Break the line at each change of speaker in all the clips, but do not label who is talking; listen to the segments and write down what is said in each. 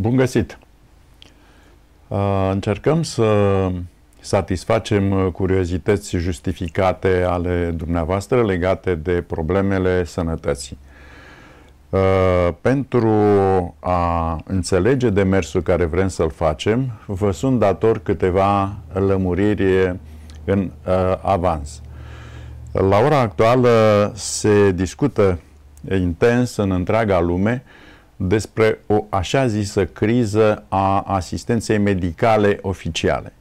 Bun găsit! Uh, încercăm să satisfacem uh, curiozități justificate ale dumneavoastră legate de problemele sănătății. Uh, pentru a înțelege demersul care vrem să-l facem, vă sunt dator câteva lămuriri în avans. La ora actuală se discută intens în întreaga lume uh, despre o așa zisă criză a asistenței medicale oficiale.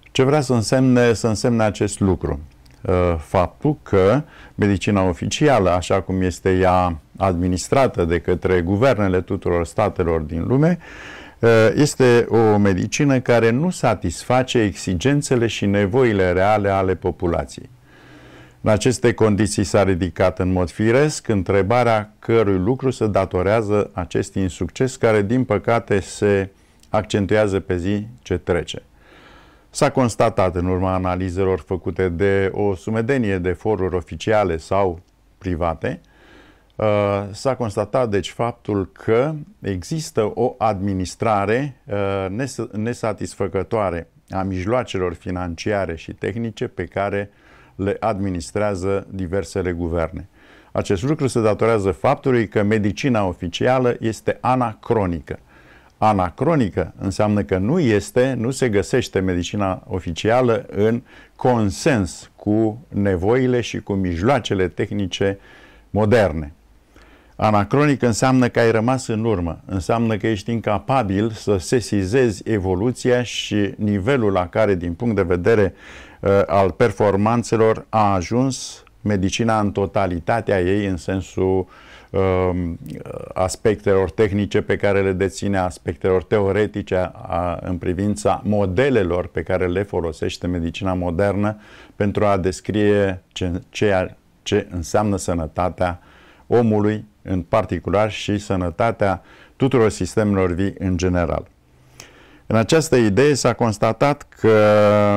Ce vrea să însemne, să însemne acest lucru? Uh, faptul că medicina oficială, așa cum este ea administrată de către guvernele tuturor statelor din lume, uh, este o medicină care nu satisface exigențele și nevoile reale ale populației. În aceste condiții s-a ridicat în mod firesc întrebarea cărui lucru se datorează acest insucces care, din păcate, se accentuează pe zi ce trece. S-a constatat în urma analizelor făcute de o sumedenie de foruri oficiale sau private, uh, s-a constatat deci faptul că există o administrare uh, nesatisfăcătoare a mijloacelor financiare și tehnice pe care uh, le administrează diversele guverne. Acest lucru se datorează faptului că medicina oficială este anacronică. Anacronică înseamnă că nu este, nu se găsește medicina oficială în consens cu nevoile și cu mijloacele tehnice moderne. Anacronic înseamnă că ai rămas în urmă, înseamnă că ești incapabil să sesizezi evoluția și nivelul la care, din punct de vedere Uh, al performanțelor a ajuns medicina în totalitatea ei în sensul um, aspectelor tehnice pe care le deține, aspectelor teoretice a, a, în privința modelelor pe care le folosește medicina modernă pentru a descrie ce, ceea ce înseamnă sănătatea omului în particular și sănătatea tuturor sistemelor vii în general. În această idee s-a constatat că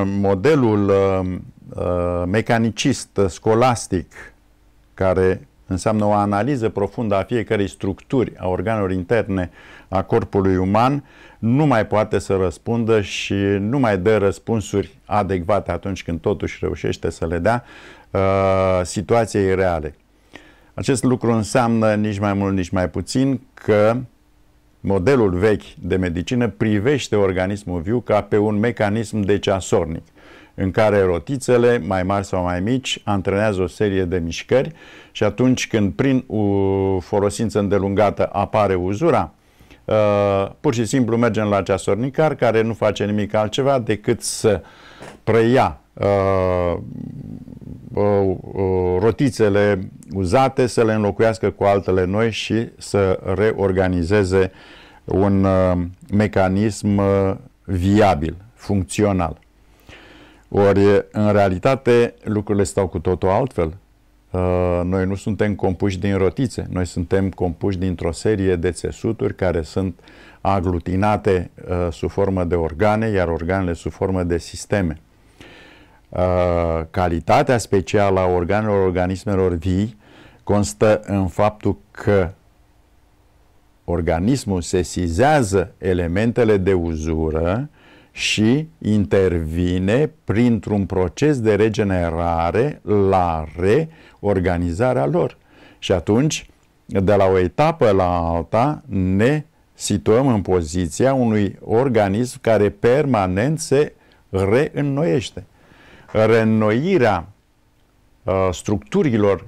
modelul uh, uh mecanicist, uh, scolastic, care înseamnă o analiză profundă a fiecărei structuri a organelor interne a corpului uman, nu mai poate să răspundă și nu mai dă răspunsuri adecvate atunci când totuși reușește să le dea uh, situației reale. Acest lucru înseamnă nici mai mult, nici mai puțin că modelul vechi de medicină privește organismul viu ca pe un mecanism de ceasornic, în care rotițele, mai mari sau mai mici, antrenează o serie de mișcări și atunci când prin folosință îndelungată apare uzura, ă, pur și simplu mergem la ceasornicar care nu face nimic altceva decât să preia Uh, uh, uh, rotițele uzate, să le înlocuiască cu altele noi și să reorganizeze un uh, mecanism uh, viabil, funcțional. Ori, în realitate, lucrurile stau cu totul altfel. Uh, noi nu suntem compuși din rotițe, noi suntem compuși dintr-o serie de țesuturi care sunt aglutinate uh, sub formă de organe, iar organele sub formă de sisteme. Uh, calitatea specială a organelor organismelor vii constă în faptul că organismul sesizează elementele de uzură și intervine printr-un proces de regenerare la reorganizarea lor. Și atunci, de la o etapă la alta, ne situăm în poziția unui organism care permanent se reînnoiește reînnoirea uh, structurilor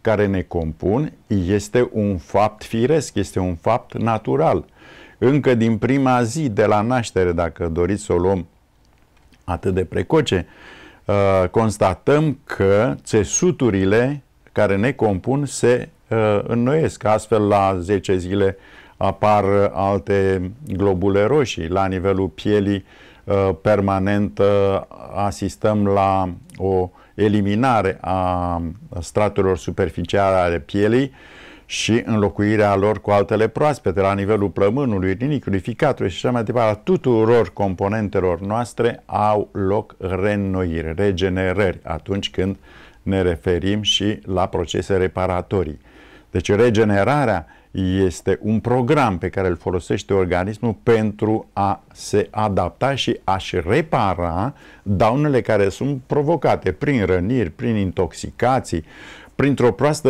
care ne compun este un fapt firesc, este un fapt natural. Încă din prima zi de la naștere, dacă doriți să o luăm atât de precoce, uh, constatăm că țesuturile care ne compun se uh, înnoiesc. Astfel, la 10 zile apar alte globule roșii, la nivelul pielii uh, Uh, permanent asistăm la o eliminare a straturilor superficiale ale pielii și înlocuirea lor cu altele proaspete la nivelul plămânului, rinicului, ficatului și așa mai departe, tuturor componentelor noastre au loc reînnoiri, regenerări atunci când ne referim și la procese reparatorii. Deci regenerarea este un program pe care îl folosește organismul pentru a se adapta și a-și repara daunele care sunt provocate prin răniri, prin intoxicații, printr-o proastă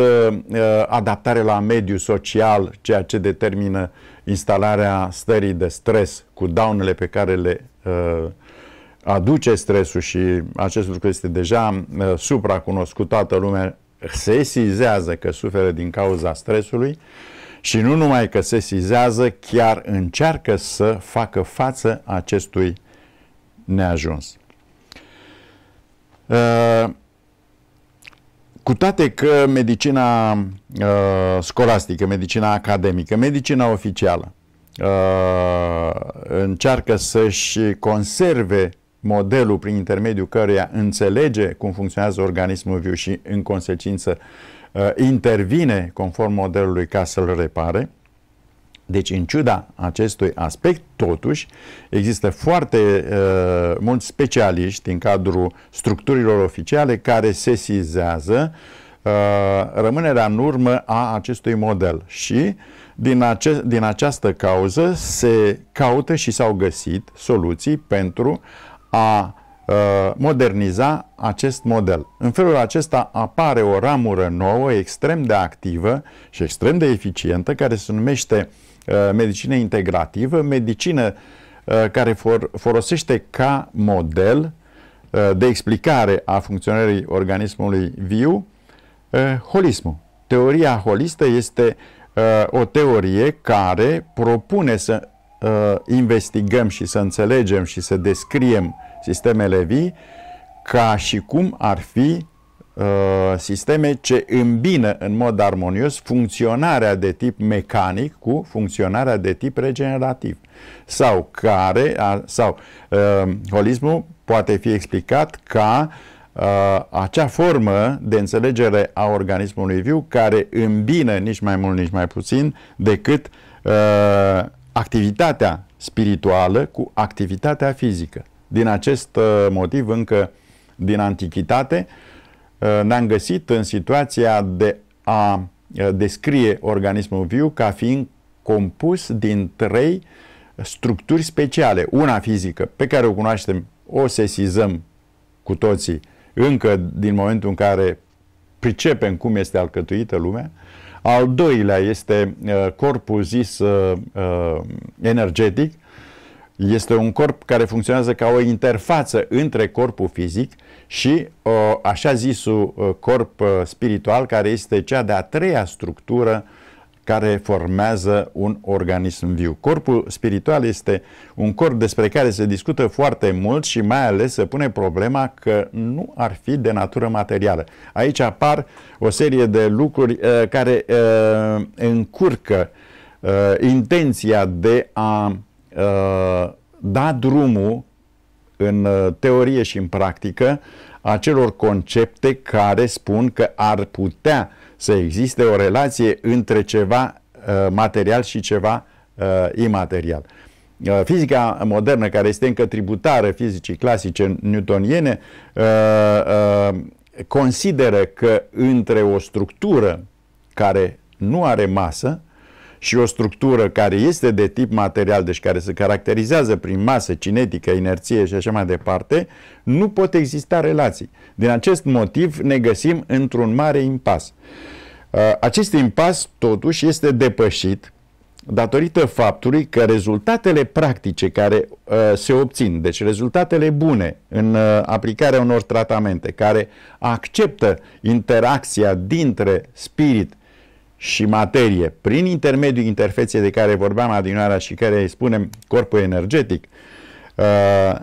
uh, adaptare la mediul social, ceea ce determină instalarea stării de stres cu daunele pe care le uh, aduce stresul și acest lucru este deja uh, supracunoscut, toată lumea se sesizează că suferă din cauza stresului. Uh, și nu numai că se sizează, chiar încearcă să facă față acestui neajuns. Uh, cu toate că medicina uh, scolastică, medicina academică, medicina oficială uh, încearcă să-și conserve modelul prin intermediul căruia înțelege cum funcționează organismul viu și, în consecință, uh, Uh, intervine conform modelului ca să-l repare. Deci, în ciuda acestui aspect, totuși, există foarte uh, mulți specialiști în cadrul structurilor oficiale care sesizează uh, rămânerea în urmă a acestui model și din, ace- din această cauză se caută și s-au găsit soluții pentru a Uh, moderniza acest model. În felul acesta apare o ramură nouă, extrem de activă și extrem de eficientă, care se numește uh, medicină integrativă, medicină uh, care for, folosește ca model de explicare a funcționării organismului viu holismul. Teoria holistă este o teorie care propune să investigăm și să înțelegem și să descriem sistemele vii, ca și cum ar fi uh, sisteme ce îmbină în mod armonios funcționarea de tip mecanic cu funcționarea de tip regenerativ. Sau care, uh, sau uh, holismul poate fi explicat ca uh, acea formă de înțelegere a organismului viu care îmbină nici mai mult, nici mai puțin decât uh, activitatea spirituală cu activitatea fizică. Din acest uh, motiv, încă din antichitate, uh, ne-am găsit în situația de a uh, descrie organismul viu ca fiind compus din trei structuri speciale. Una fizică, pe care o cunoaștem, o sesizăm cu toții încă din momentul în care pricepem cum este alcătuită lumea. Al doilea este corpul zis energetic, este un corp care funcționează ca o interfață între corpul fizic și așa zisul corp spiritual, care este cea de-a treia structură care formează un organism viu. Corpul spiritual este un corp despre care se discută foarte mult și mai ales se pune problema că nu ar fi de natură materială. Aici apar o serie de lucruri uh, care uh, încurcă uh, intenția de a da drumul în uh, teorie și în practică acelor concepte care spun că ar putea să existe o relație între ceva uh, material și ceva imaterial. Fizica modernă, care este încă tributară fizicii clasice newtoniene, consideră că între o structură care nu are masă și o structură care este de tip material, deci care se caracterizează prin masă, cinetică, inerție și așa mai departe, nu pot exista relații. Din acest motiv ne găsim într-un mare impas. Uh, acest impas, totuși, este depășit datorită faptului că rezultatele practice care uh, se obțin, deci rezultatele bune în uh, aplicarea unor tratamente care acceptă interacția dintre spirit și materie, prin intermediul interfeței de care vorbeam adinarea și care îi spunem corpul energetic, uh,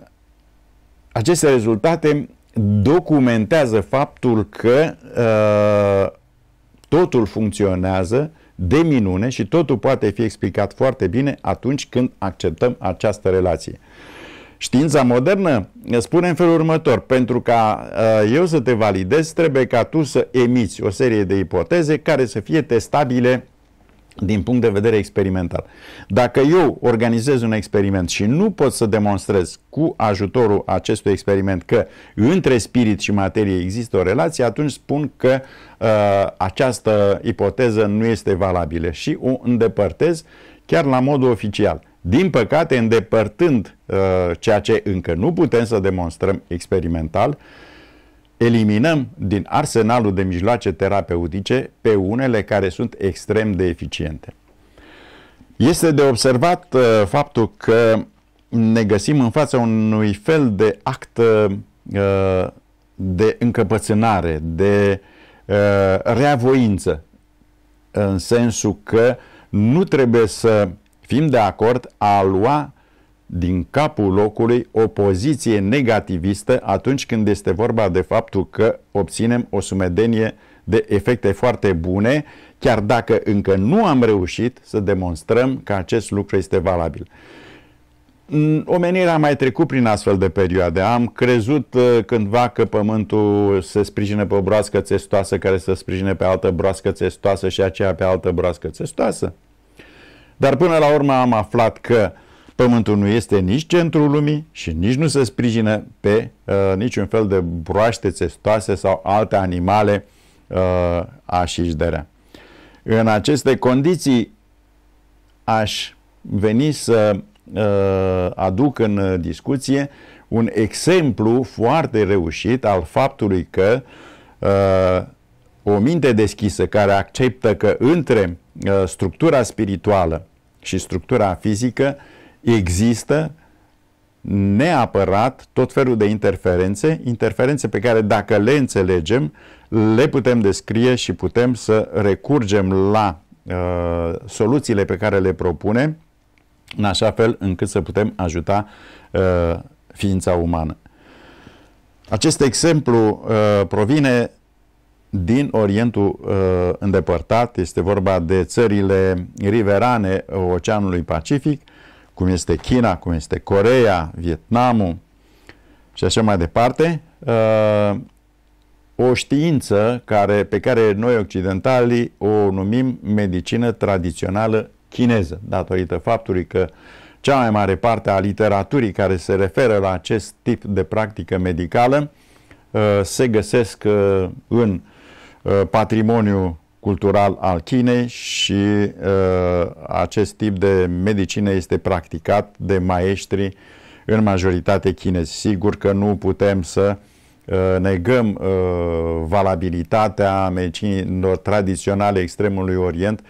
aceste rezultate documentează faptul că uh, totul funcționează de minune și totul poate fi explicat foarte bine atunci când acceptăm această relație. Știința modernă spune în felul următor, pentru ca uh, eu să te validez, trebuie ca tu să emiți o serie de ipoteze care să fie testabile din punct de vedere experimental. Dacă eu organizez un experiment și nu pot să demonstrez cu ajutorul acestui experiment că între spirit și materie există o relație, atunci spun că uh, această ipoteză nu este valabilă și o îndepărtez chiar la modul oficial din păcate îndepărtând uh, ceea ce încă nu putem să demonstrăm experimental, eliminăm din arsenalul de mijloace terapeutice pe unele care sunt extrem de eficiente. Este de observat uh, faptul că ne găsim în fața unui fel de act uh, de încăpățânare, de uh, reavoință, în sensul că nu trebuie să Fim de acord a lua din capul locului o poziție negativistă atunci când este vorba de faptul că obținem o sumedenie de efecte foarte bune, chiar dacă încă nu am reușit să demonstrăm că acest lucru este valabil. Omenirea a mai trecut prin astfel de perioade. Am crezut uh, cândva că pământul se sprijine pe o broască țestoasă care se sprijine pe altă broască țestoasă și aceea pe altă broască țestoasă. Dar până la urmă am aflat că Pământul nu este nici centrul lumii și nici nu se sprijină pe uh, niciun fel de broaște testoase sau alte animale uh, așișdere. În aceste condiții aș veni să uh, aduc în discuție un exemplu foarte reușit al faptului că uh, o minte deschisă care acceptă că între uh, structura spirituală și structura fizică există neapărat tot felul de interferențe, interferențe pe care dacă le înțelegem, le putem descrie și putem să recurgem la uh, soluțiile pe care le propune, în așa fel încât să putem ajuta uh, ființa umană. Acest exemplu uh, provine din Orientul uh, îndepărtat, este vorba de țările riverane Oceanului Pacific, cum este China, cum este Corea, Vietnamul și așa mai departe, uh, o știință care, pe care noi occidentalii o numim medicină tradițională chineză, datorită faptului că cea mai mare parte a literaturii care se referă la acest tip de practică medicală uh, se găsesc uh, în Uh, patrimoniu cultural al Chinei și uh, acest tip de medicină este practicat de maestri în majoritate chinezi. Sigur că nu putem să uh, negăm uh, valabilitatea medicinilor tradiționale extremului Orient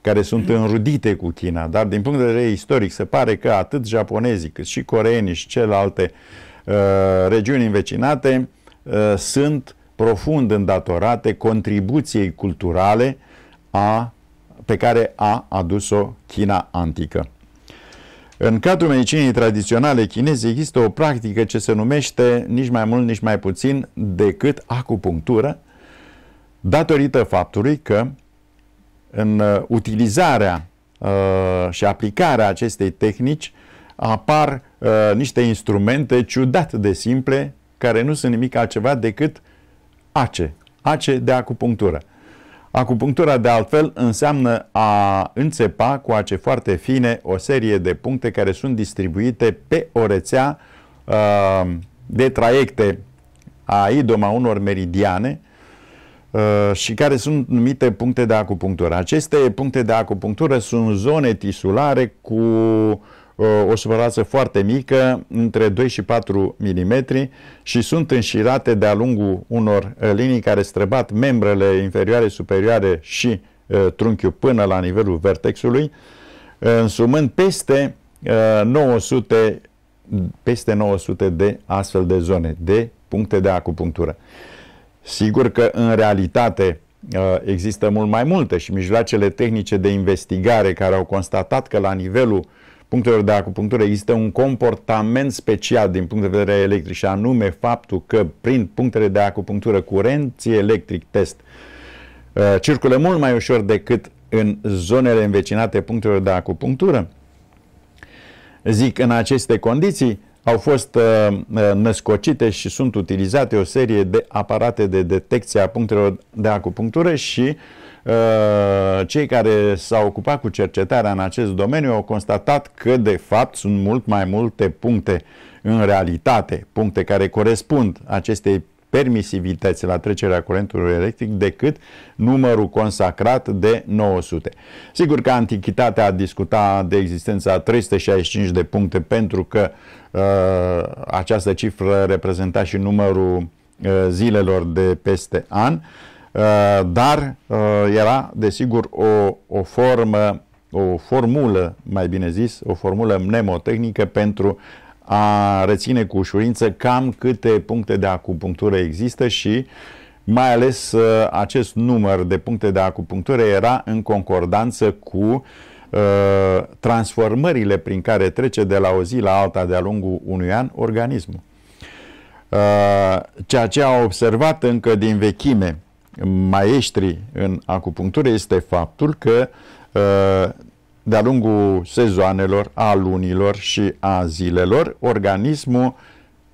care sunt înrudite cu China, dar din punct de vedere istoric se pare că atât japonezii cât și coreenii și celelalte uh, regiuni învecinate uh, sunt uh, profund îndatorate contribuției culturale a, pe care a adus-o China antică. În cadrul medicinii tradiționale chineze există o practică ce se numește nici mai mult, nici mai puțin decât acupunctură, datorită faptului că în uh, utilizarea uh, și aplicarea acestei tehnici apar uh, niște instrumente ciudat de simple care nu sunt nimic altceva decât uh, ACE, ACE de acupunctură. Acupunctura, de altfel, înseamnă a înțepa cu ace foarte fine o serie de puncte care sunt distribuite pe o rețea uh, de traiecte a idoma unor meridiane uh, și care sunt numite puncte de acupunctură. Aceste puncte de acupunctură sunt zone tisulare cu Uh, o suprafață foarte mică, între 2 și 4 mm și sunt înșirate de-a lungul unor uh, linii care străbat membrele inferioare, superioare și uh, trunchiul până la nivelul vertexului, însumând peste 900 peste 900 de astfel de zone, de puncte de acupunctură. Sigur că în realitate există mult mai multe și mijloacele tehnice de investigare care au constatat că la nivelul uh, punctelor de da, acupunctură există un comportament special din punct de vedere electric și anume faptul că prin punctele de acupunctură curenții electric test uh, circulă mult mai ușor decât în zonele învecinate punctelor de acupunctură. Zic, în aceste condiții, au fost uh, uh, născocite și sunt utilizate o serie de aparate de detecție a punctelor de acupunctură și uh, cei care s-au ocupat cu cercetarea în acest domeniu au constatat că de fapt sunt mult mai multe puncte în realitate, puncte care corespund acestei permisivități la trecerea curentului electric decât numărul consacrat de 900. Sigur că Antichitatea a discuta de existența a 365 de puncte pentru că uh, această cifră reprezenta și numărul uh, zilelor de peste an, uh, dar uh, era desigur o, o formă o formulă, mai bine zis, o formulă mnemotehnică pentru a reține cu ușurință cam câte puncte de acupunctură există și mai ales uh, acest număr de puncte de acupunctură era în concordanță cu uh, transformările prin care trece de la o zi la alta de-a lungul unui an organismul. Uh, ceea ce a observat încă din vechime maestrii în acupunctură este faptul că de-a lungul sezoanelor, a lunilor și a zilelor, organismul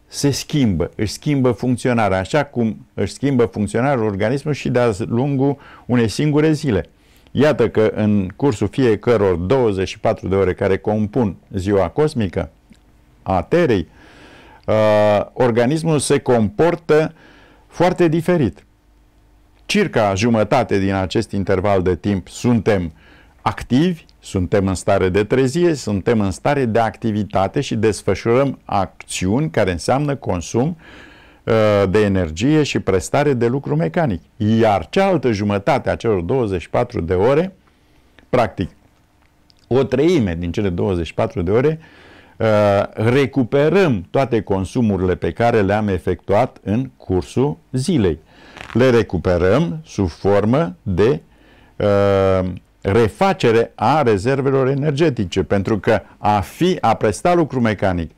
se schimbă, își schimbă funcționarea, așa cum își schimbă funcționarea organismul și de-a lungul unei singure zile. Iată că în cursul fiecăror 24 de ore care compun ziua cosmică a Terei, uh, organismul se comportă foarte diferit. Circa jumătate din acest interval de timp suntem activi, suntem în stare de trezie, suntem în stare de activitate și desfășurăm acțiuni care înseamnă consum uh, de energie și prestare de lucru mecanic. Iar cealaltă jumătate a celor 24 de ore, practic o treime din cele 24 de ore, uh, recuperăm toate consumurile pe care le-am efectuat în cursul zilei. Le recuperăm sub formă de uh, refacere a rezervelor energetice, pentru că a fi, a presta lucru mecanic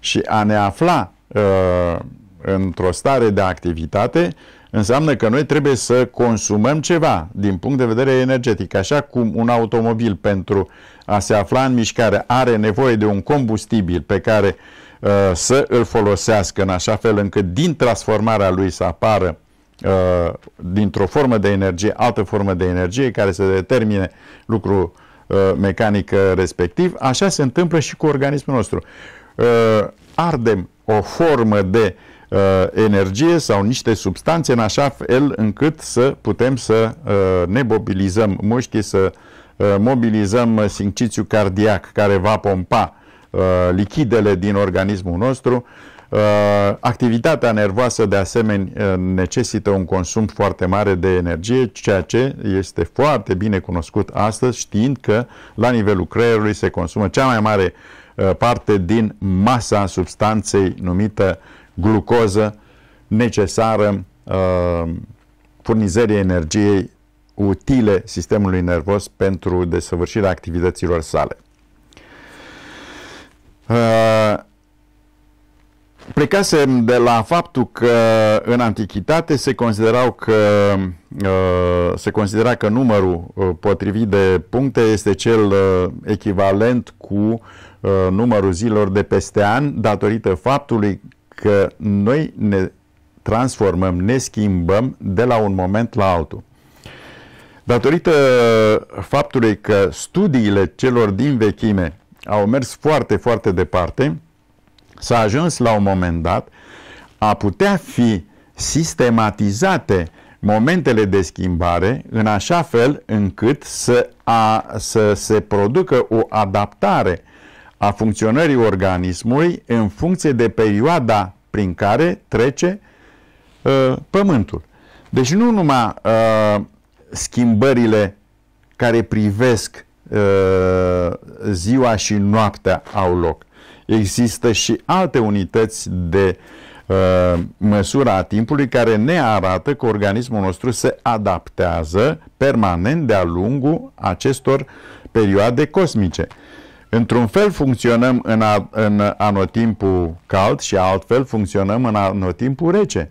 și a ne afla uh, într-o stare de activitate, înseamnă că noi trebuie să consumăm ceva din punct de vedere energetic. Așa cum un automobil pentru a se afla în mișcare are nevoie de un combustibil pe care uh, să îl folosească în așa fel încât din transformarea lui să apară Uh, dintr-o formă de energie, altă formă de energie care să determine lucru uh, mecanic uh, respectiv, așa se întâmplă și cu organismul nostru. Ardem o formă de energie sau niște substanțe în așa fel încât să putem să ne mobilizăm mușchii, să mobilizăm sincițiu cardiac care va pompa lichidele din organismul nostru, Uh, activitatea nervoasă, de asemenea, uh, necesită un consum foarte mare de energie, ceea ce este foarte bine cunoscut astăzi, știind că la nivelul creierului se consumă cea mai mare uh, parte din masa substanței numită glucoză necesară furnizării energiei utile sistemului nervos pentru desăvârșirea activităților sale. Plecasem de la faptul că în antichitate se, considerau că, uh, se considera că numărul uh, potrivit de puncte este cel uh, echivalent cu numărul zilor de peste an, datorită faptului că noi ne transformăm, ne schimbăm de la un moment la altul. Datorită faptului că studiile celor din vechime au mers foarte, foarte departe, s-a ajuns la un moment dat a putea fi sistematizate momentele de schimbare în așa fel încât să, a, să se producă o adaptare a funcționării organismului în funcție de perioada prin care trece uh, pământul. Deci nu numai uh, schimbările care privesc uh, ziua și noaptea au loc, există și alte unități de uh, măsură a timpului care ne arată că organismul nostru se adaptează permanent de-a lungul acestor perioade cosmice. Într-un fel funcționăm în, a, în anotimpul cald și altfel funcționăm în anotimpul rece.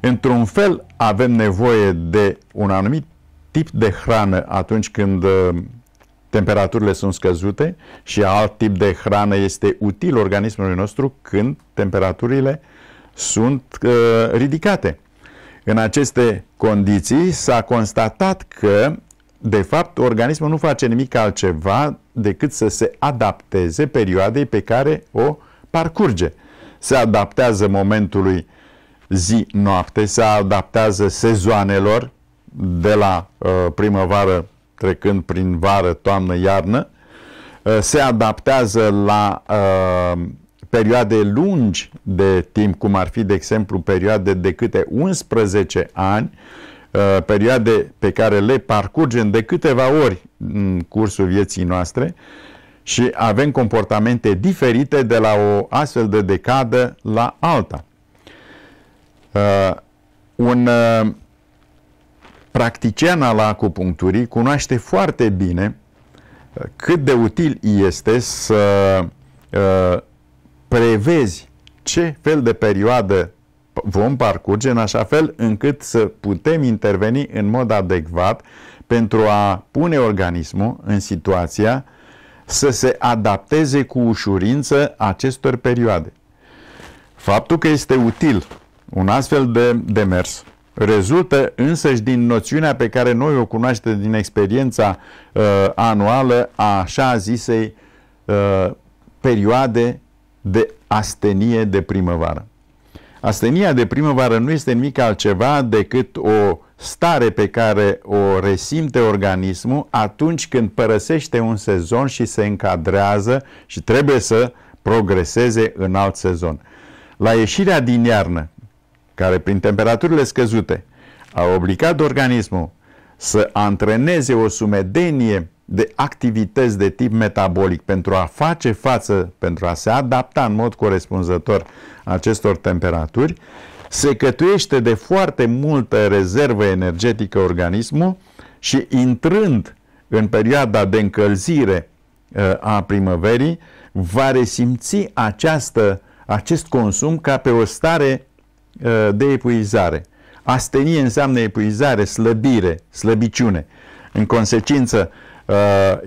Într-un fel avem nevoie de un anumit tip de hrană atunci când uh, temperaturile sunt scăzute și alt tip de hrană este util organismului nostru când temperaturile sunt uh, ridicate. În aceste condiții s-a constatat că, de fapt, organismul nu face nimic altceva decât să se adapteze perioadei pe care o parcurge. Se adaptează momentului zi-noapte, se adaptează sezoanelor de la uh, primăvară trecând prin vară, toamnă, iarnă, uh, se adaptează la uh, perioade lungi de timp, cum ar fi, de exemplu, perioade de câte 11 ani, uh, perioade pe care le parcurgem de câteva ori în cursul vieții noastre și avem comportamente diferite de la o astfel de decadă la alta. Uh, un uh, practician al acupuncturii cunoaște foarte bine uh, cât de util este să uh, prevezi ce fel de perioadă vom parcurge în așa fel încât să putem interveni în mod adecvat pentru a pune organismul în situația să se adapteze cu ușurință acestor perioade. Faptul că este util un astfel de demers rezultă însăși din noțiunea pe care noi o cunoaștem din experiența uh, anuală a așa zisei uh, perioade de astenie de primăvară. Astenia de primăvară nu este nimic altceva decât o stare pe care o resimte organismul atunci când părăsește un sezon și se încadrează și trebuie să progreseze în alt sezon. La ieșirea din iarnă, care prin temperaturile scăzute a obligat organismul să antreneze o sumedenie de activități de tip metabolic pentru a face față, pentru a se adapta în mod corespunzător acestor temperaturi, se cătuiește de foarte multă rezervă energetică organismul și intrând în perioada de încălzire uh, a primăverii, va resimți această, acest consum ca pe o stare Uh, de epuizare. Astenie înseamnă epuizare, slăbire, slăbiciune. În consecință, uh,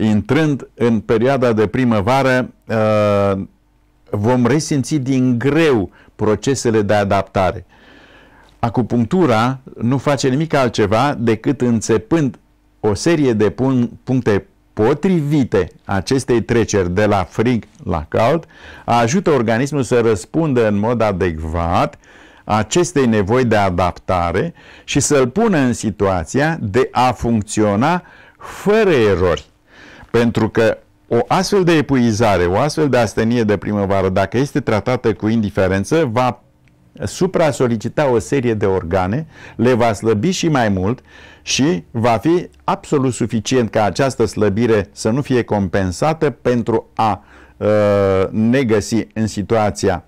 intrând în perioada de primăvară, uh, vom resimți din greu procesele de adaptare. Acupunctura nu face nimic altceva decât înțepând o serie de puncte potrivite acestei treceri de la frig la cald, ajută organismul să răspundă în mod adecvat acestei nevoi de adaptare și să-l pună în situația de a funcționa fără erori. Pentru că o astfel de epuizare, o astfel de astenie de primăvară, dacă este tratată cu indiferență, va supra-solicita o serie de organe, le va slăbi și mai mult și va fi absolut suficient ca această slăbire să nu fie compensată pentru a uh, ne găsi în situația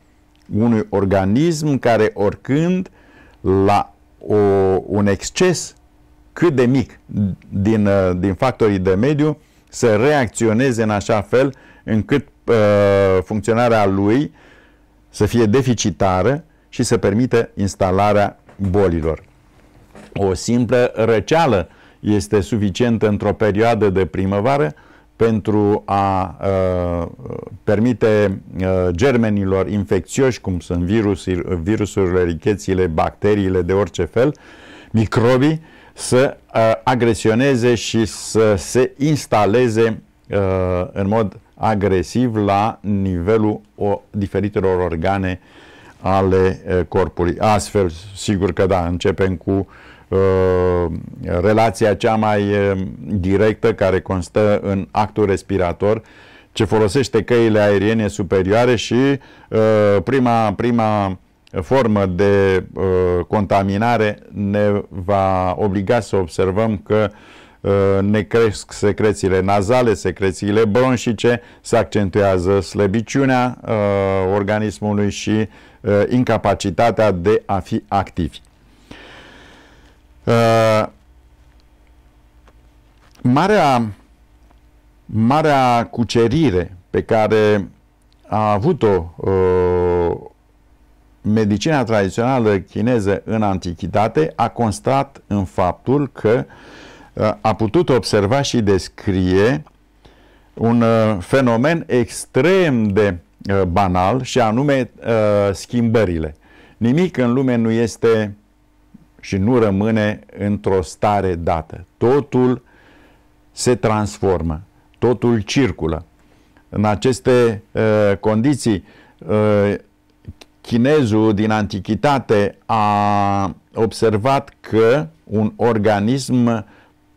unui organism care oricând la o, un exces cât de mic din, uh, din factorii de mediu să reacționeze în așa fel încât uh, funcționarea lui să fie deficitară și să permită instalarea bolilor. O simplă răceală este suficientă într-o perioadă de primăvară pentru a uh, permite uh, germenilor infecțioși, cum sunt virus, virusurile, richețiile, bacteriile de orice fel, microbii, să uh, agresioneze și să se instaleze uh, în mod agresiv la nivelul o, diferitelor organe ale uh, corpului. Astfel, sigur că da, începem cu uh, Uh, relația cea mai uh, directă care constă în actul respirator ce folosește căile aeriene superioare și uh, prima, prima formă de contaminare ne va obliga să observăm că ne cresc secrețiile nazale, secrețiile bronșice, se accentuează slăbiciunea organismului și incapacitatea de a fi activi. Uh, marea, marea cucerire pe care a avut-o uh, medicina tradițională chineză în antichitate a constat în faptul că uh, a putut observa și descrie un uh, fenomen extrem de uh, banal și anume uh, schimbările. Nimic în lume nu este și nu rămâne într-o stare dată. Totul se transformă, totul circulă. În aceste uh, condiții, uh, chinezul din antichitate a observat că un organism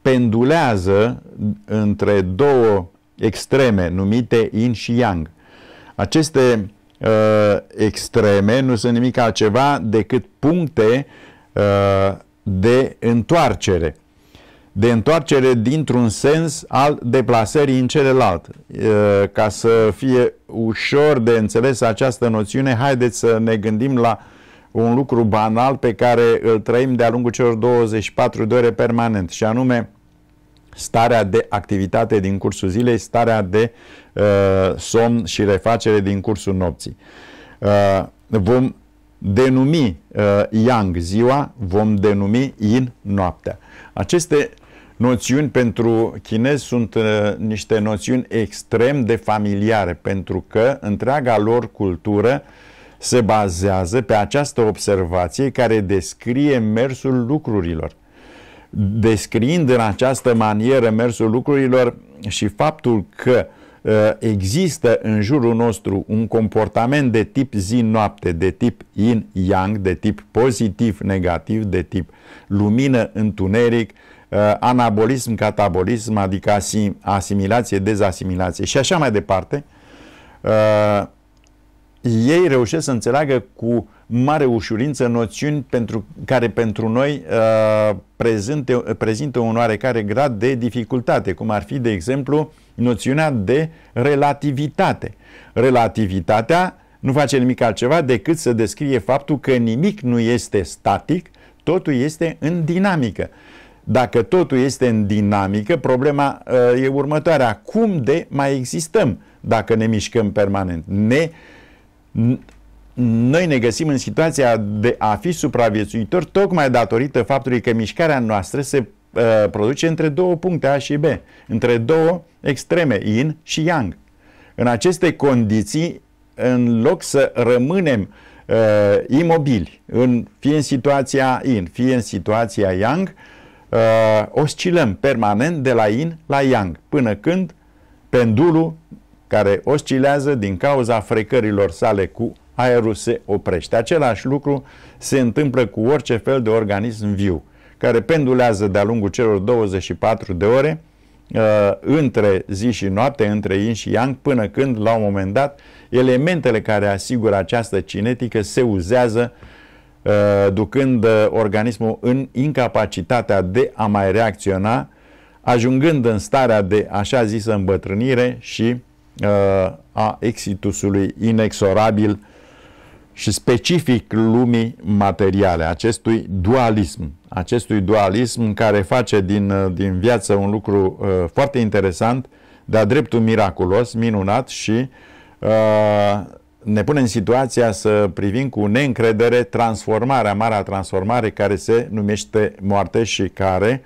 pendulează între două extreme numite yin și yang. Aceste uh, extreme nu sunt nimic altceva decât puncte uh, de întoarcere. De întoarcere dintr-un sens al deplasării în celălalt. Ca să fie ușor de înțeles această noțiune, haideți să ne gândim la un lucru banal pe care îl trăim de-a lungul celor 24 de ore permanent și anume starea de activitate din cursul zilei, starea de uh, somn și refacere din cursul nopții. Uh, vom denumi uh, yang ziua, vom denumi yin noaptea. Aceste noțiuni pentru chinezi sunt uh, niște noțiuni extrem de familiare, pentru că întreaga lor cultură se bazează pe această observație care descrie mersul lucrurilor. Descriind în această manieră mersul lucrurilor și faptul că uh, Eh, există în jurul nostru un comportament de tip zi-noapte, de tip yin-yang, de tip pozitiv-negativ, de tip lumină-întuneric, eh, anabolism-catabolism, adică asimilație, dezasimilație și așa mai departe, eh, ei reușesc să înțeleagă cu mare ușurință noțiuni pentru, care pentru noi uh, prezinte, prezintă un oarecare grad de dificultate, cum ar fi, de exemplu, noțiunea de relativitate. Relativitatea nu face nimic altceva decât să descrie faptul că nimic nu este static, totul este în dinamică. Dacă totul este în dinamică, problema uh, e următoarea. Cum de mai existăm dacă ne mișcăm permanent? Ne noi ne găsim în situația de a fi supraviețuitori tocmai datorită faptului că mișcarea noastră se uh, produce între două puncte A și B, între două extreme, yin și yang. În aceste condiții, în loc să rămânem uh, imobili, în, fie în situația yin, fie în situația yang, uh, oscilăm permanent de la yin la yang, până când pendulul care oscilează din cauza frecărilor sale cu aerul se oprește. Același lucru se întâmplă cu orice fel de organism viu, care pendulează de-a lungul celor 24 de ore uh, între zi și noapte, între yin și yang, până când, la un moment dat, elementele care asigură această cinetică se uzează uh, ducând uh, organismul în incapacitatea de a mai reacționa, ajungând în starea de așa zisă îmbătrânire și uh, a exitusului inexorabil și specific lumii materiale, acestui dualism, acestui dualism care face din, uh, din viață un lucru uh, foarte interesant, de-a dreptul miraculos, minunat și uh, ne pune în situația să privim cu neîncredere transformarea, marea transformare care se numește moarte și care,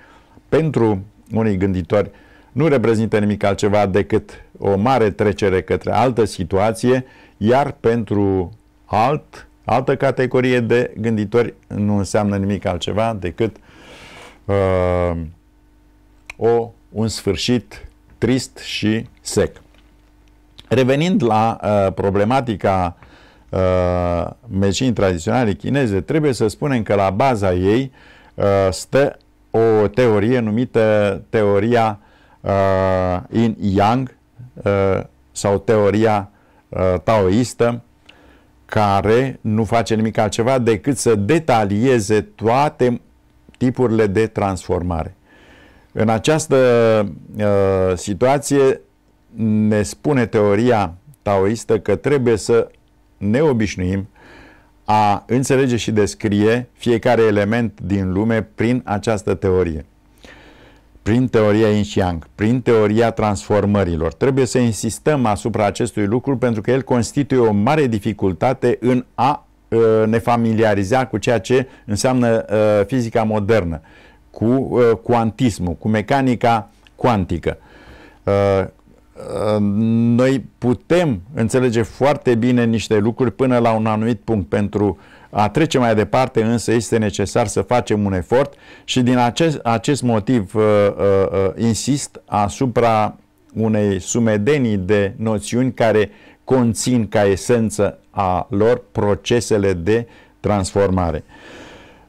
pentru unii gânditori, nu reprezintă nimic altceva decât o mare trecere către altă situație, iar pentru alt, altă categorie de gânditori nu înseamnă nimic altceva decât uh, o, un sfârșit trist și sec. Revenind la uh, problematica uh, medicinii tradiționale chineze, trebuie să spunem că la baza ei uh, stă o teorie numită teoria uh, in yang uh, sau teoria uh, taoistă care nu face nimic altceva decât să detalieze toate tipurile de transformare. În această uh, situație ne spune teoria taoistă că trebuie să ne obișnuim a înțelege și descrie fiecare element din lume prin această teorie prin teoria Yin și Yang, prin teoria transformărilor. Trebuie să insistăm asupra acestui lucru pentru că el constituie o mare dificultate în a uh, ne familiariza cu ceea ce înseamnă uh, fizica modernă, cu uh, cuantismul, cu mecanica cuantică. Noi putem înțelege foarte bine niște lucruri până la un anumit punct pentru uh, a trece mai departe însă este necesar să facem un efort și din acest, acest motiv uh, uh, uh insist asupra unei sumedenii de noțiuni care conțin ca esență a lor procesele de transformare.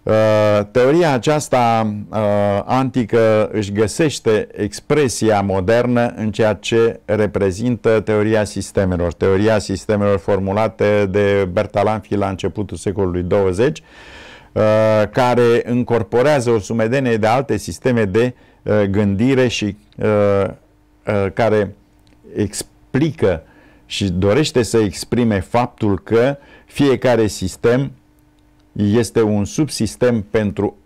Uh, teoria aceasta uh, antică își găsește expresia modernă în ceea ce reprezintă teoria sistemelor, teoria sistemelor formulată de Bertalanffy la începutul secolului 20, uh, care încorporează o sumedenie de alte sisteme de gândire și care explică și dorește să exprime faptul că fiecare sistem este un subsistem pentru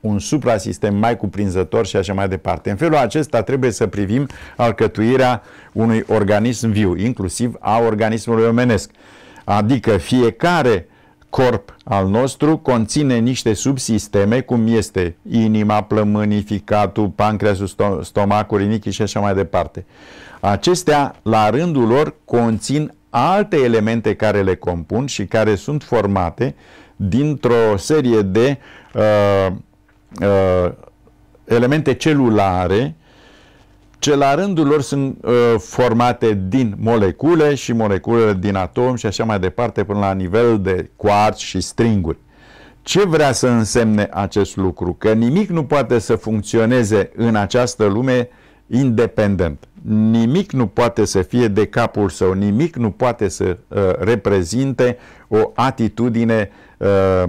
un suprasistem mai cuprinzător și așa mai departe. În felul acesta trebuie să privim alcătuirea unui organism viu, inclusiv a organismului omenesc. Adică fiecare corp al nostru conține niște subsisteme, cum este inima, plămânii, ficatul, pancreasul, stomacul, rinichii și așa mai departe. Acestea, la rândul lor, conțin alte elemente care le compun și care sunt formate dintr-o serie de uh, uh, elemente celulare ce la rândul lor sunt uh, formate din molecule și moleculele din atom și așa mai departe până la nivel de quarks și stringuri. Ce vrea să însemne acest lucru? Că nimic nu poate să funcționeze în această lume independent. Nimic nu poate să fie de capul său, nimic nu poate să uh, reprezinte o atitudine uh, Uh,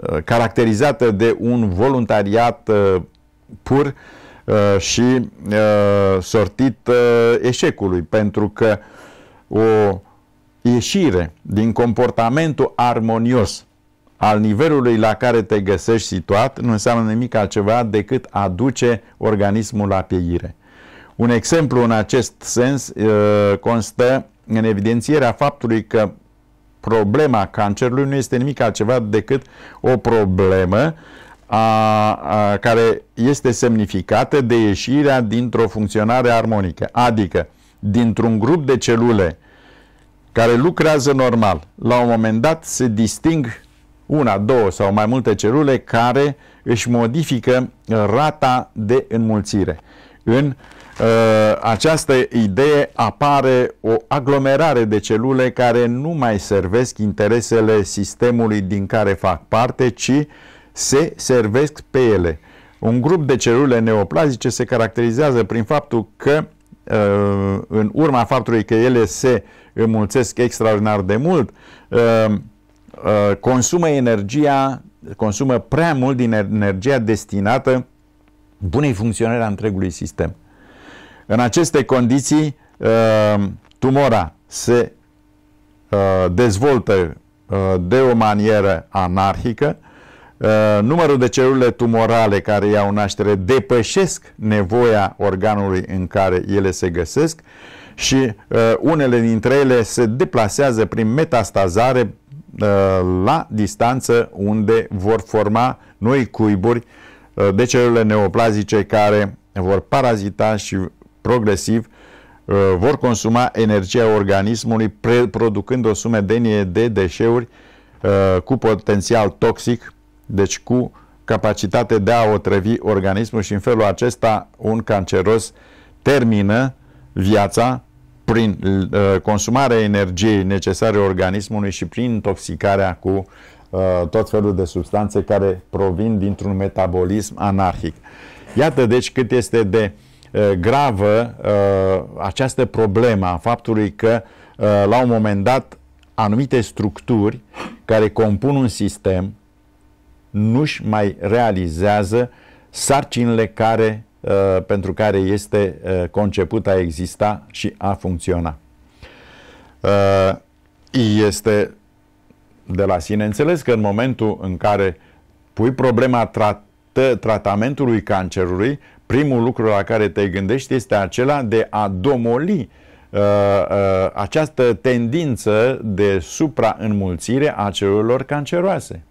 uh, caracterizată de un voluntariat uh, pur și sortit eșecului, pentru că o ieșire din comportamentul armonios al nivelului la care te găsești situat nu înseamnă nimic altceva decât aduce organismul la pieire. Un exemplu în acest sens constă în evidențierea faptului că problema cancerului nu este nimic altceva decât o problemă a, a, care este semnificată de ieșirea dintr-o funcționare armonică, adică dintr-un grup de celule care lucrează normal, la un moment dat se disting una, două sau mai multe celule care își modifică rata de înmulțire. În uh, Uh, această idee apare o aglomerare de celule care nu mai servesc interesele sistemului din care fac parte, ci se servesc pe ele. Un grup de celule neoplazice se caracterizează prin faptul că uh, în urma faptului că ele se înmulțesc extraordinar de mult, uh, consumă energia, consumă prea mult din energia destinată bunei funcționări a întregului sistem. În aceste condiții, uh, tumora se uh, dezvoltă uh, de o manieră anarhică, numărul de celule tumorale care iau naștere depășesc nevoia organului în care ele se găsesc și unele dintre ele se deplasează prin metastazare la distanță unde vor forma noi cuiburi de celule neoplazice care vor parazita și progresiv uh, vor consuma energia organismului producând o sumedenie de deșeuri uh, cu potențial toxic, deci cu capacitate de a otrăvi organismul și în felul acesta un canceros termină viața prin uh, consumarea energiei necesare organismului și prin intoxicarea cu tot felul de substanțe care provin dintr-un metabolism anarhic. Iată deci cât este de uh, Uh, gravă uh, această problemă a faptului că uh, la un moment dat anumite structuri care compun un sistem nu-și mai realizează sarcinile care, pentru care este conceput a exista și a funcționa. Este de la sine înțeles că în momentul în care pui problema trat tratamentului cancerului, primul lucru la care te gândești este acela de a domoli uh, uh, această tendință de supraînmulțire a celulelor canceroase.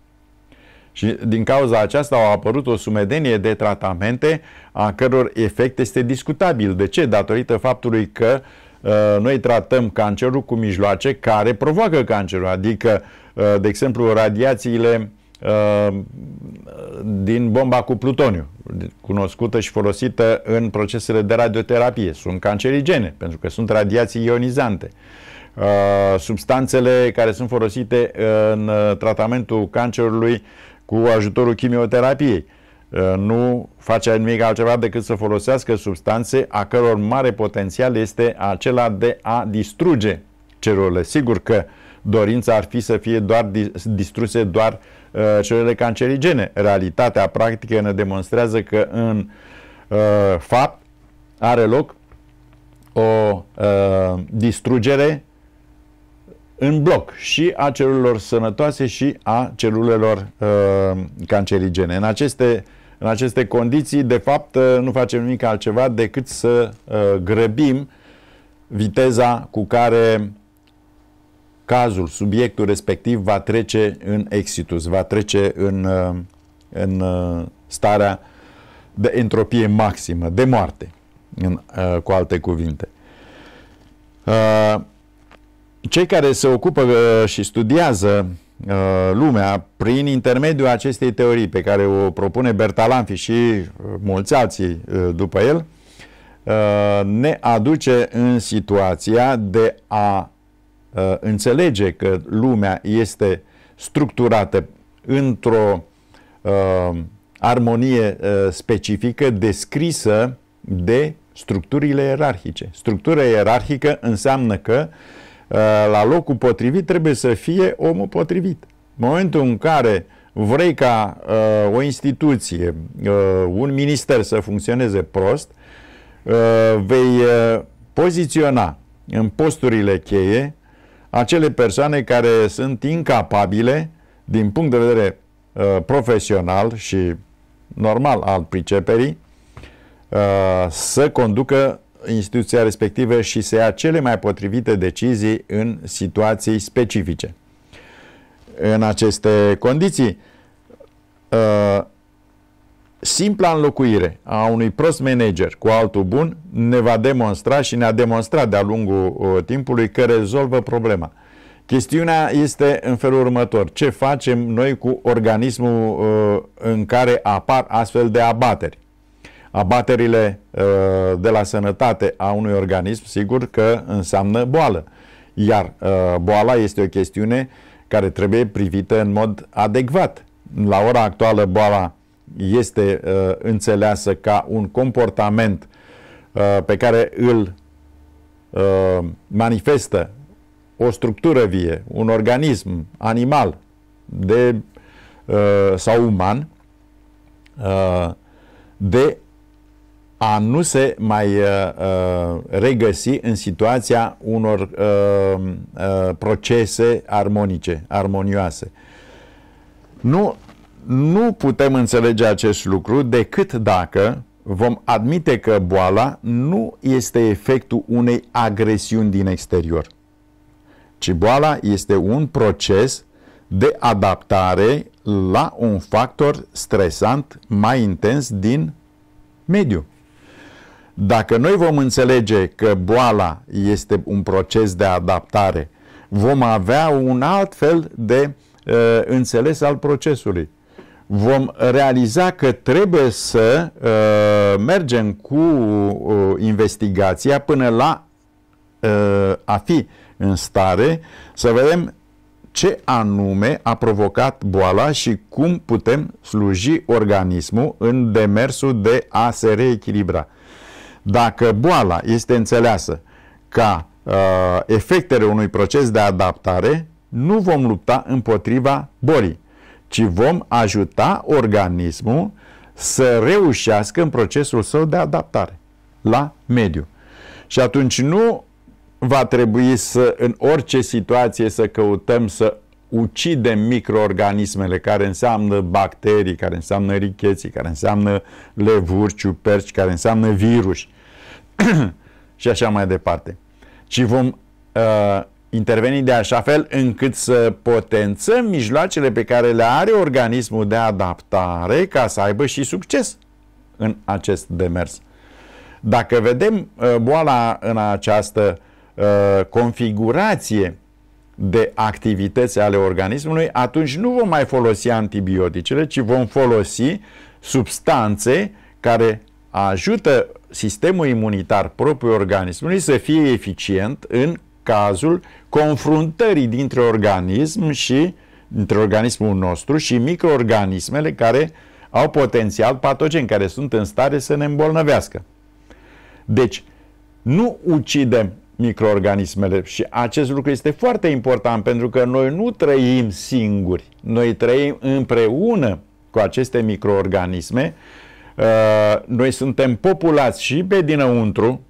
Și din cauza aceasta au apărut o sumedenie de tratamente a căror efect este discutabil. De ce? Datorită faptului că uh, noi tratăm cancerul cu mijloace care provoacă cancerul, adică, uh, de exemplu, radiațiile Ehm, din bomba cu plutoniu, cunoscută și folosită în procesele de radioterapie. Sunt cancerigene, pentru că sunt radiații ionizante. Ehm, substanțele care sunt folosite în eh, tratamentul cancerului cu ajutorul chimioterapiei ehm, nu face nimic altceva decât să folosească substanțe a căror mare potențial este acela de a distruge celulele. Sigur că dorința ar fi să fie doar distruse doar uh, celulele uh, cancerigene. Realitatea practică ne demonstrează că în uh, fapt are loc o uh, distrugere în bloc și a celulelor sănătoase și a celulelor uh, cancerigene. În aceste, în aceste condiții, de fapt, uh, nu facem nimic altceva decât să uh, grăbim viteza cu care cazul, subiectul respectiv va trece în exitus, va trece în, uh, în uh, starea de entropie maximă, de moarte, în, uh, cu alte cuvinte. Cei care se ocupă și studiază lumea prin intermediul acestei teorii pe care o propune Bertalanfi și mulți alții după el, ne aduce în situația de a Uh, înțelege că lumea este structurată într-o uh, armonie uh, specifică descrisă de structurile ierarhice. Structura ierarhică înseamnă că uh, la locul potrivit trebuie să fie omul potrivit. În momentul în care vrei ca uh, o instituție, uh, un minister să funcționeze prost, uh, vei uh, poziționa în posturile cheie acele persoane care sunt incapabile din punct de vedere uh, profesional și normal al priceperii uh, să conducă instituția respectivă și să ia cele mai potrivite decizii în situații specifice. În aceste condiții, uh, simpla înlocuire a unui prost manager cu altul bun ne va demonstra și ne-a demonstrat de-a lungul uh, timpului că rezolvă problema. Chestiunea este în felul următor. Ce facem noi cu organismul uh, în care apar astfel de abateri? Abaterile uh, de la sănătate a unui organism, sigur că înseamnă boală. Iar boala este o chestiune care trebuie privită în mod adecvat. La ora actuală, boala este uh, înțeleasă ca un comportament uh, pe care îl uh, manifestă o structură vie, un organism animal de, uh, sau uman, uh, de a nu se mai uh, uh regăsi în situația unor uh, uh, procese armonice, armonioase. Nu nu putem înțelege acest lucru decât dacă vom admite că boala nu este efectul unei agresiuni din exterior, ci boala este un proces de adaptare la un factor stresant mai intens din mediu. Dacă noi vom înțelege că boala este un proces de adaptare, vom avea un alt fel de uh, înțeles al procesului vom realiza că trebuie să uh, mergem cu uh, investigația până la uh, a fi în stare să vedem ce anume a provocat boala și cum putem sluji organismul în demersul de a se reechilibra. Dacă boala este înțeleasă ca uh, efectele unui proces de adaptare, nu vom lupta împotriva bolii ci vom ajuta organismul să reușească în procesul său de adaptare la mediu. Și atunci nu va trebui să, în orice situație, să căutăm să ucidem microorganismele, care înseamnă bacterii, care înseamnă richeții, care înseamnă levuri, ciuperci, care înseamnă virus și așa mai departe. Ci vom uh, interveni de așa fel încât să potențăm mijloacele pe care le are organismul de adaptare ca să aibă și succes în acest demers. Dacă vedem uh, boala în această uh, configurație de activități ale organismului, atunci nu vom mai folosi antibioticele, ci vom folosi substanțe care ajută sistemul imunitar propriu organismului să fie eficient în cazul confruntării dintre organism și dintre organismul nostru și microorganismele care au potențial patogen, care sunt în stare să ne îmbolnăvească. Deci, nu ucidem microorganismele și acest lucru este foarte important pentru că noi nu trăim singuri, noi trăim împreună cu aceste microorganisme. Uh, noi suntem populați și pe dinăuntru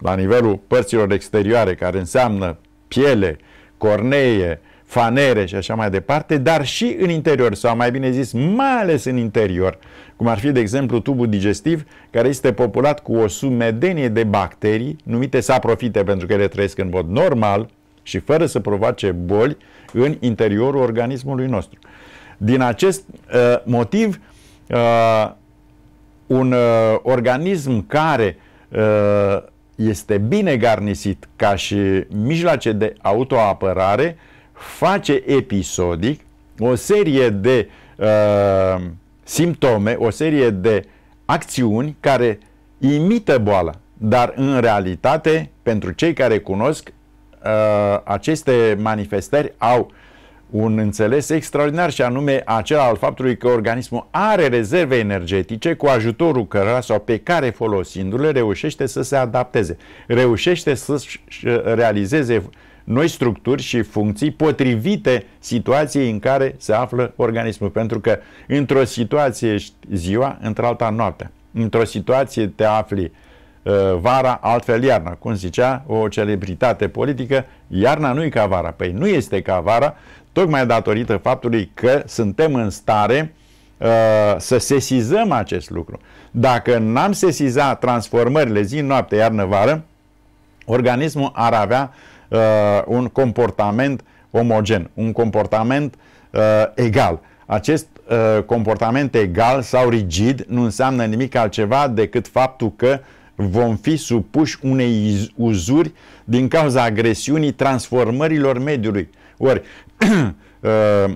la nivelul părților exterioare, care înseamnă piele, corneie, fanere și așa mai departe, dar și în interior, sau mai bine zis, mai ales în interior, cum ar fi, de exemplu, tubul digestiv, care este populat cu o sumedenie de bacterii, numite saprofite, pentru că ele trăiesc în mod normal și fără să provoace boli în interiorul organismului nostru. Din acest uh, motiv, uh, un uh, organism care uh, este bine garnisit ca și mijloace de autoapărare, face episodic o serie de uh, simptome, o serie de acțiuni care imită boala, dar în realitate, pentru cei care cunosc, uh, aceste manifestări au uh, un înțeles extraordinar și anume acela al faptului că organismul are rezerve energetice cu ajutorul cărora sau pe care folosindu-le reușește să se adapteze, reușește să uh, realizeze noi structuri și funcții potrivite situației în care se află organismul. Pentru că într-o situație ești ziua, într-alta noaptea. Într-o situație te afli uh, vara, altfel iarna. Cum zicea o celebritate politică, iarna nu e ca vara. Păi nu este ca vara, uh, tocmai datorită faptului că suntem în stare uh, să sesizăm acest lucru. Dacă n-am sesizat transformările zi-noapte, iarnă-vară, organismul ar avea uh, un comportament omogen, un comportament uh, egal. Acest uh, comportament egal sau rigid nu înseamnă nimic altceva decât faptul că vom fi supuși unei uzuri din cauza agresiunii transformărilor mediului. Ori, uh, uh,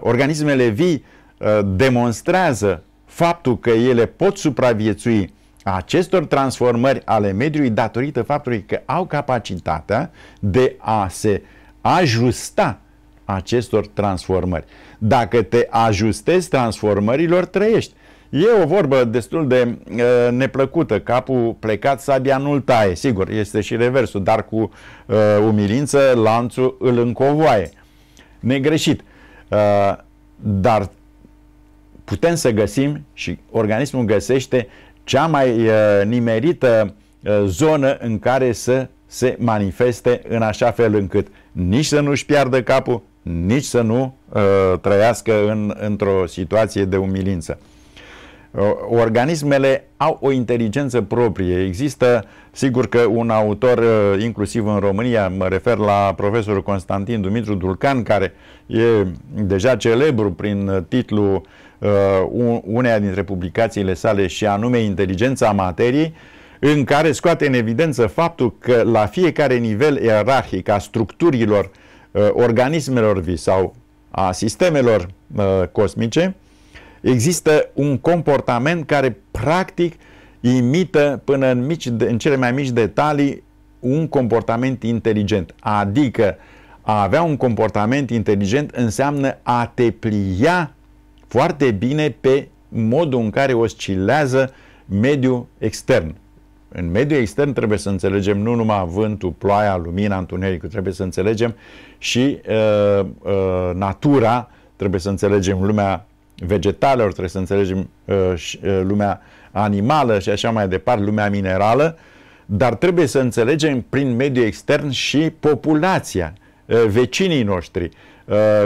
organismele vii uh, demonstrează faptul că ele pot supraviețui acestor transformări ale mediului datorită faptului că au capacitatea de a se ajusta acestor transformări. Dacă te ajustezi transformărilor, trăiești. E o vorbă destul de uh, neplăcută, capul plecat, sabia nu-l taie, sigur, este și reversul, dar cu uh, umilință lanțul îl încovoaie. Negreșit. Uh, dar putem să găsim și organismul găsește cea mai uh, nimerită uh, zonă în care să se manifeste în așa fel încât nici să nu-și piardă capul, nici să nu uh, trăiască în, într-o situație de umilință organismele au o inteligență proprie. Există, sigur că un autor, uh, inclusiv în România, mă refer la profesorul Constantin Dumitru Dulcan, care e deja celebru prin uh, titlul uh, uneia dintre publicațiile sale și anume Inteligența materiei, în care scoate în evidență faptul că la fiecare nivel ierarhic a structurilor uh, organismelor vii sau a sistemelor uh, cosmice, uh, există un comportament care practic imită până în, mici, în cele mai mici detalii un comportament inteligent. Adică a avea un comportament inteligent înseamnă a te plia foarte bine pe modul în care oscilează mediul extern. În mediul extern trebuie să înțelegem nu numai vântul, ploaia, lumina, întunericul, trebuie să înțelegem și uh, uh, natura, trebuie să înțelegem lumea vegetalelor, trebuie să înțelegem uh, uh, lumea animală și așa mai departe, lumea minerală, dar trebuie să înțelegem prin mediul extern și populația, uh, vecinii noștri,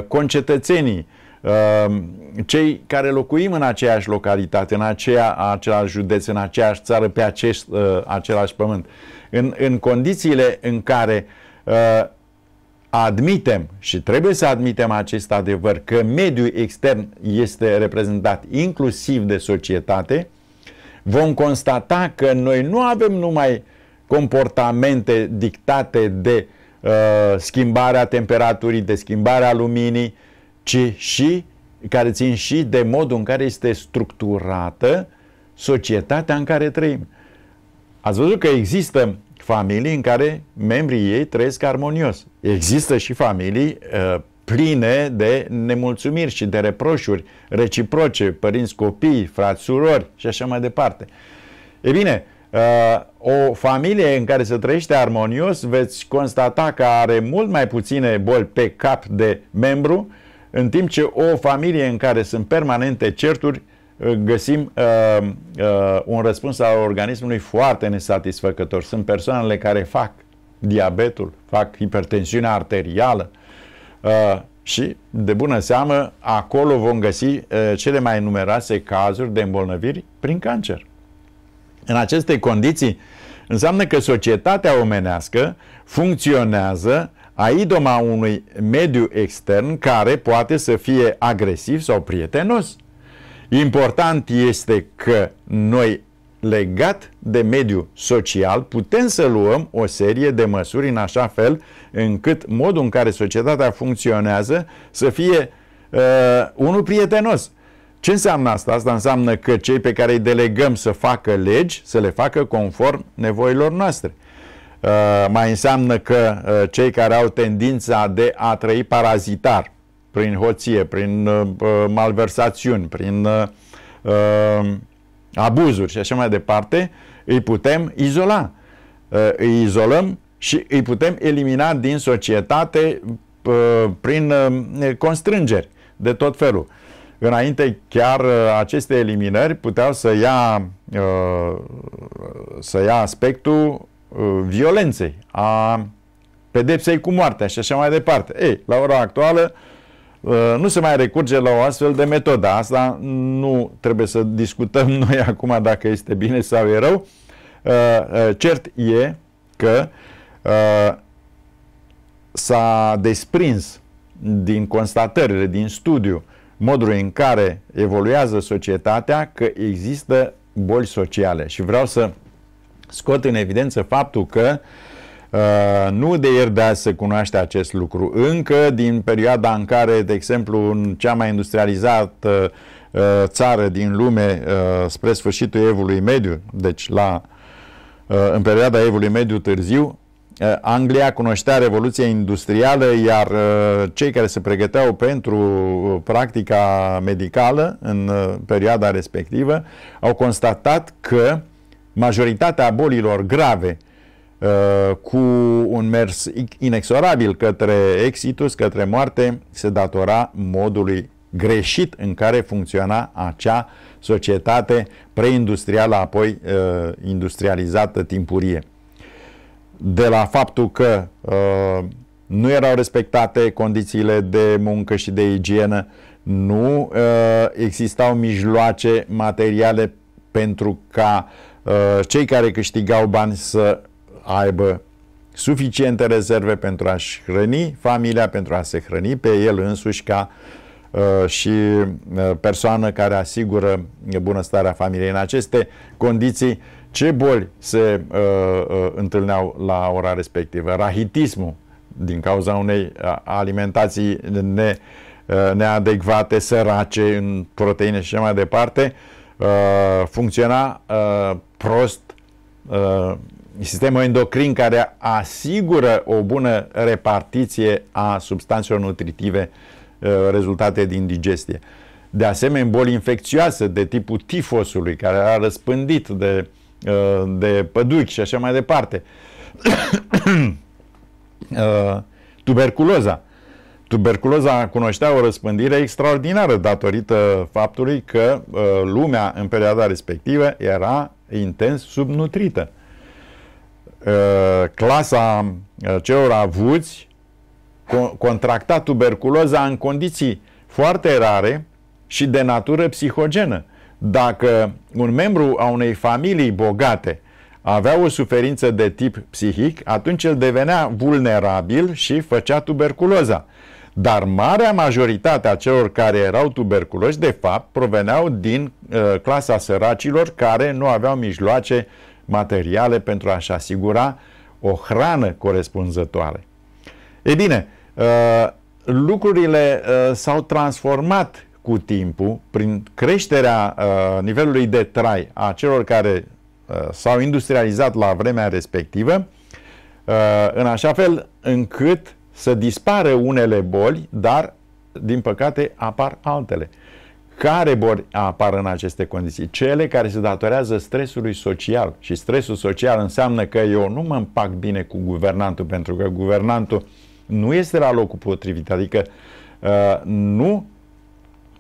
concetățenii, cei care locuim în aceeași localitate, în aceea, același județ, în aceeași țară, pe acest, același pământ. În, în condițiile în care admitem și trebuie să admitem acest adevăr că mediul extern este reprezentat inclusiv de societate, vom constata că noi nu avem numai comportamente dictate de uh, schimbarea temperaturii, de schimbarea luminii, ci și care țin și de modul în care este structurată societatea în care trăim. Ați văzut că există familii în care membrii ei trăiesc armonios. Există și familii uh, pline de nemulțumiri și de reproșuri reciproce, părinți, copii, frați, surori și așa mai departe. E bine, uh, o familie în care se trăiește armonios veți constata că are mult mai puține boli pe cap de membru, în timp ce o familie în care sunt permanente certuri găsim uh, uh, un răspuns al organismului foarte nesatisfăcător. Sunt persoanele care fac diabetul, fac hipertensiunea arterială uh, și, de bună seamă, acolo vom găsi uh, cele mai numeroase cazuri de îmbolnăviri prin cancer. În aceste condiții, înseamnă că societatea omenească funcționează a idoma unui mediu extern care poate să fie agresiv sau prietenos. Important este că noi, legat de mediul social, putem să luăm o serie de măsuri în așa fel încât modul în care societatea funcționează să fie uh, unul prietenos. Ce înseamnă asta? Asta înseamnă că cei pe care îi delegăm să facă legi, să le facă conform nevoilor noastre. Uh, mai înseamnă că uh, cei care au tendința de a trăi parazitar, prin hoție, prin uh, uh malversațiuni, prin uh, uh, abuzuri și așa mai departe, îi putem izola. Uh, îi izolăm și îi putem elimina din societate uh, prin uh, constrângeri de tot felul. Înainte chiar uh, aceste eliminări puteau să ia, să ia aspectul violenței, a pedepsei cu moartea și așa mai departe. Ei, la ora actuală, Uh, nu se mai recurge la o astfel de metodă. Asta nu trebuie să discutăm noi acum dacă este bine sau e rău. Uh, uh, cert e că s-a desprins din constatările, din studiu, modul în care evoluează societatea, că există boli sociale. Și vreau să scot în evidență faptul că uh, Uh, nu de ieri de azi se cunoaște acest lucru. Încă din perioada în care, de exemplu, în cea mai industrializată uh, țară din lume uh, spre sfârșitul evului mediu, deci la, în perioada evului mediu târziu, Anglia cunoștea Revoluția Industrială, iar cei care se pregăteau pentru practica medicală în perioada respectivă au constatat că majoritatea bolilor grave uh, Uh, cu un mers inexorabil către exitus, către moarte, se datora modului greșit în care funcționa acea societate preindustrială, apoi uh, industrializată timpurie. De la faptul că uh, nu erau respectate condițiile de muncă și de igienă, nu existau mijloace materiale pentru ca cei care câștigau bani să aibă suficiente rezerve pentru a-și hrăni familia, pentru a se hrăni pe el însuși ca uh, și uh, persoană care asigură bunăstarea familiei. În aceste condiții, ce boli se uh, uh, întâlneau la ora respectivă? Rahitismul, din cauza unei uh, alimentații ne, uh, neadecvate, sărace în proteine și așa mai departe, uh, funcționa uh, prost uh, sistemul endocrin care asigură o bună repartiție a substanțelor nutritive uh, rezultate din digestie. De asemenea, boli infecțioase de tipul tifosului, care a răspândit de, uh, de păduchi și așa mai departe. Uh, tuberculoza. Tuberculoza cunoștea o răspândire extraordinară datorită faptului că lumea în perioada respectivă era intens subnutrită. Uh, clasa uh, celor avuți contracta tuberculoza în condiții foarte rare și de natură psihogenă. Dacă un membru a unei familii bogate avea o suferință de tip psihic, atunci el devenea vulnerabil și făcea tuberculoza. Dar marea majoritate a celor care erau tuberculoși, de fapt, proveneau din uh, clasa săracilor care nu aveau mijloace materiale pentru a-și asigura o hrană corespunzătoare. Ei bine, uh, lucrurile uh, s-au transformat cu timpul prin creșterea uh, nivelului de trai a celor care s-au industrializat la vremea respectivă, în așa fel încât să dispară unele boli, dar, din păcate, apar altele care vor apar în aceste condiții? Cele care se datorează stresului social. Și stresul social înseamnă că eu nu mă împac bine cu guvernantul, pentru că guvernantul nu este la locul potrivit, adică uh, nu,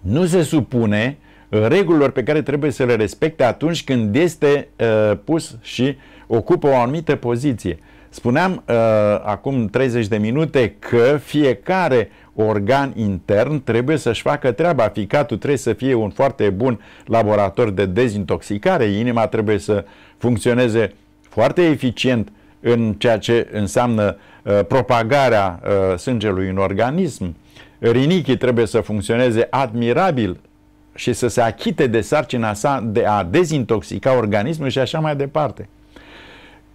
nu se supune regulilor pe care trebuie să le respecte atunci când este uh, pus și ocupă o anumită poziție. Spuneam uh, acum 30 de minute că fiecare organ intern trebuie să-și facă treaba. Ficatul trebuie să fie un foarte bun laborator de dezintoxicare, inima trebuie să funcționeze foarte eficient în ceea ce înseamnă uh, propagarea uh, sângelui în organism. Rinichii trebuie să funcționeze admirabil și să se achite de sarcina sa de a dezintoxica organismul și așa mai departe.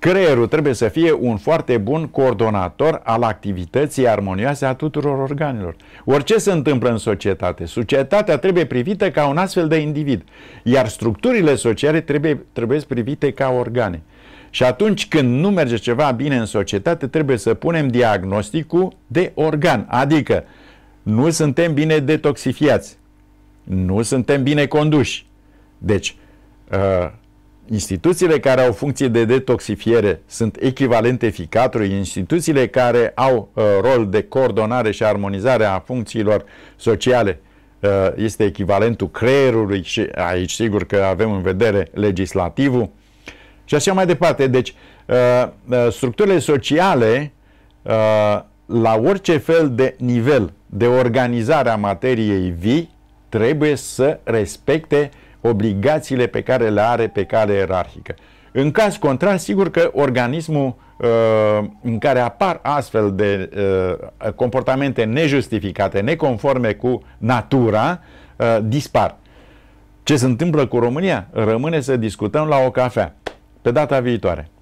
Creierul trebuie să fie un foarte bun coordonator al activității armonioase a tuturor organelor. Orice se întâmplă în societate, societatea trebuie privită ca un astfel de individ, iar structurile sociale trebuie, trebuie privite ca organe. Și atunci când nu merge ceva bine în societate, trebuie să punem diagnosticul de organ, adică nu suntem bine detoxifiați, nu suntem bine conduși. Deci, uh, instituțiile care au funcție de detoxifiere sunt echivalente ficatului. instituțiile care au uh, rol de coordonare și armonizare a funcțiilor sociale uh, este echivalentul creierului și aici sigur că avem în vedere legislativul și așa mai departe. Deci uh, uh structurile sociale uh, la orice fel de nivel de organizare a materiei vii trebuie să respecte uh, obligațiile pe care le are pe cale ierarhică. În caz contrar, sigur că organismul uh, în care apar astfel de uh, comportamente nejustificate, neconforme cu natura, uh, dispar. Ce se întâmplă cu România? Rămâne să discutăm la o cafea. Pe data viitoare.